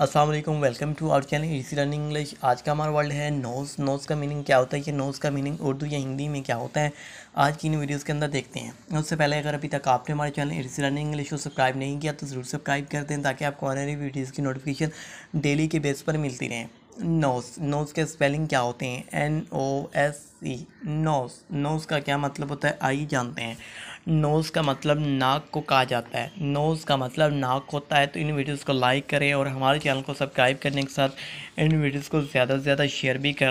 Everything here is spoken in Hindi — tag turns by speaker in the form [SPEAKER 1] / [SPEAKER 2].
[SPEAKER 1] Aslam welcome to our channel easy running English आज का हमारा वर्ल्ड है नोज़ नोज़ का मीनिंग क्या होता है ये नोज़ का मीनिंग उर्दू या हिंदी में क्या होता है आज की इन वीडियोस के अंदर देखते हैं उससे पहले अगर अभी तक आपने हमारे चैनल इसी रनिंग इंग्लिश को सब्सक्राइब नहीं किया तो ज़रूर सब्सक्राइब कर दें ताकि आपको वाली वीडियोज़ की नोटिफिकेशन डेली के बेस पर मिलती रहें नोस नोस के स्पेलिंग क्या होते हैं एन ओ एस सी नोस नोस का क्या मतलब होता है आइए जानते हैं नोस का मतलब नाक को कहा जाता है नोस का मतलब नाक होता है तो इन वीडियोस को लाइक करें और हमारे चैनल को सब्सक्राइब करने के साथ इन वीडियोस को ज़्यादा से ज़्यादा शेयर भी करें